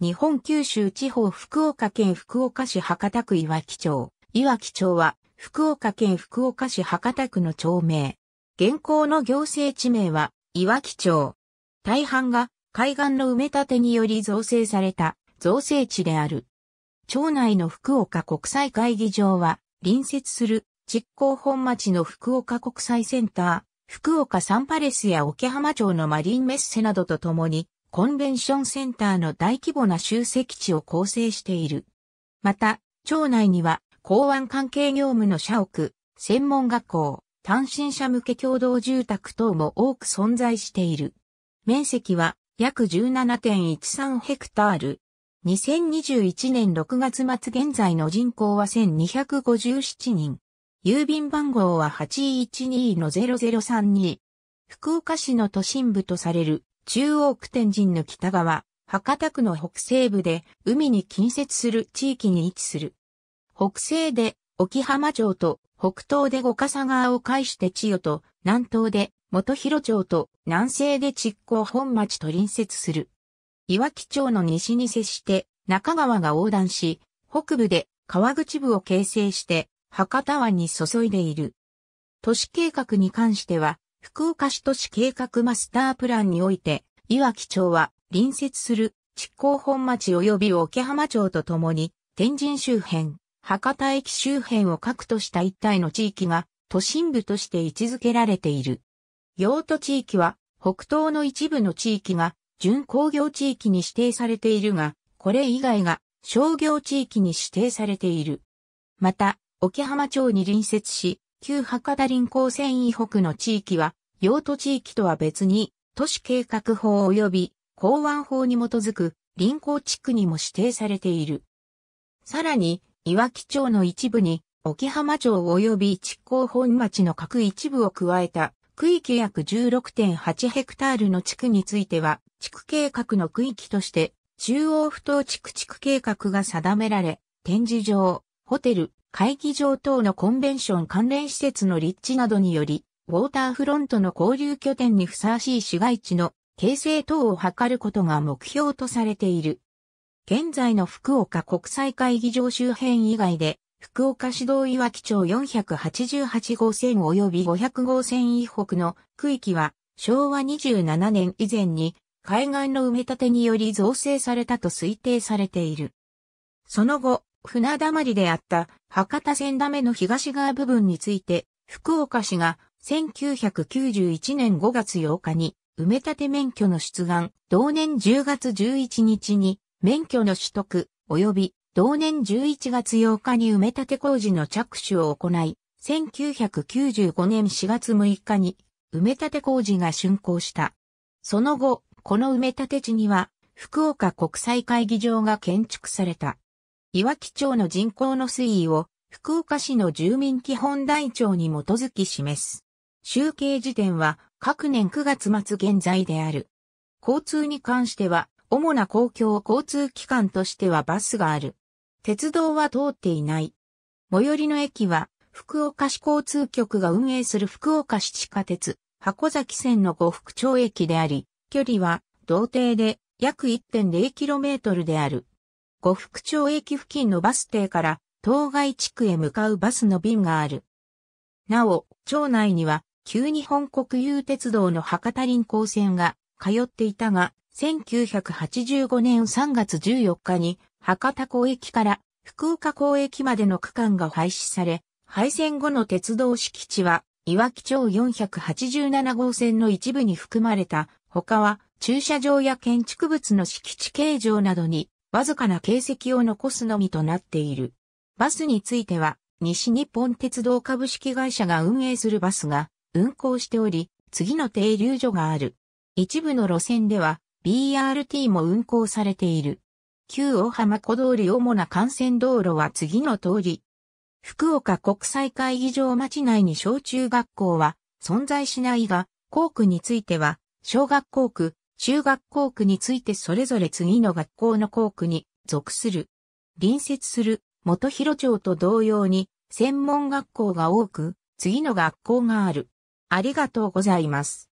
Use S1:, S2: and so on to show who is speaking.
S1: 日本九州地方福岡県福岡市博多区岩木町。岩木町は福岡県福岡市博多区の町名。現行の行政地名は岩木町。大半が海岸の埋め立てにより造成された造成地である。町内の福岡国際会議場は隣接する実行本町の福岡国際センター、福岡サンパレスや桶浜町のマリンメッセなどとともにコンベンションセンターの大規模な集積地を構成している。また、町内には港湾関係業務の社屋、専門学校、単身者向け共同住宅等も多く存在している。面積は約17.13ヘクタール。2021年6月末現在の人口は1257人。郵便番号は812の0032。福岡市の都心部とされる中央区天神の北側、博多区の北西部で海に近接する地域に位置する。北西で沖浜町と北東で五笠川を介して千代と南東で元広町と南西で築港本町と隣接する。岩木町の西に接して中川が横断し、北部で川口部を形成して博多湾に注いでいる。都市計画に関しては福岡市都市計画マスタープランにおいて、岩木町は隣接する築港本町及び桶浜町とともに、天神周辺、博多駅周辺を核とした一帯の地域が都心部として位置づけられている。用途地域は北東の一部の地域が準工業地域に指定されているが、これ以外が商業地域に指定されている。また、沖浜町に隣接し、旧博多林港線以北の地域は、用途地域とは別に、都市計画法及び港湾法に基づく林港地区にも指定されている。さらに、岩木町の一部に、沖浜町及び築港本町の各一部を加えた、区域約16.8ヘクタールの地区については、地区計画の区域として、中央不当地区地区計画が定められ、展示場、ホテル、会議場等のコンベンション関連施設の立地などにより、ウォーターフロントの交流拠点にふさわしい市街地の形成等を図ることが目標とされている。現在の福岡国際会議場周辺以外で、福岡市道岩木町488号線及び500号線以北の区域は、昭和27年以前に海岸の埋め立てにより造成されたと推定されている。その後、船だまりであった博多線だめの東側部分について、福岡市が1991年5月8日に埋め立て免許の出願、同年10月11日に免許の取得及び同年11月8日に埋め立て工事の着手を行い、1995年4月6日に埋め立て工事が竣工した。その後、この埋め立て地には福岡国際会議場が建築された。岩木町の人口の推移を福岡市の住民基本台帳に基づき示す。集計時点は各年9月末現在である。交通に関しては主な公共交通機関としてはバスがある。鉄道は通っていない。最寄りの駅は福岡市交通局が運営する福岡市地下鉄箱崎線の五福町駅であり、距離は同程で約 1.0km である。五福町駅付近のバス停から当該地区へ向かうバスの便がある。なお、町内には旧日本国有鉄道の博多臨港線が通っていたが、1985年3月14日に博多港駅から福岡港駅までの区間が廃止され、廃線後の鉄道敷地は、いわき町487号線の一部に含まれた、他は駐車場や建築物の敷地形状などにわずかな形跡を残すのみとなっている。バスについては、西日本鉄道株式会社が運営するバスが運行しており、次の停留所がある。一部の路線では BRT も運行されている。旧大浜小通り主な幹線道路は次の通り。福岡国際会議場町内に小中学校は存在しないが、校区については、小学校区、中学校区についてそれぞれ次の学校の校区に属する。隣接する元広町と同様に専門学校が多く、次の学校がある。ありがとうございます。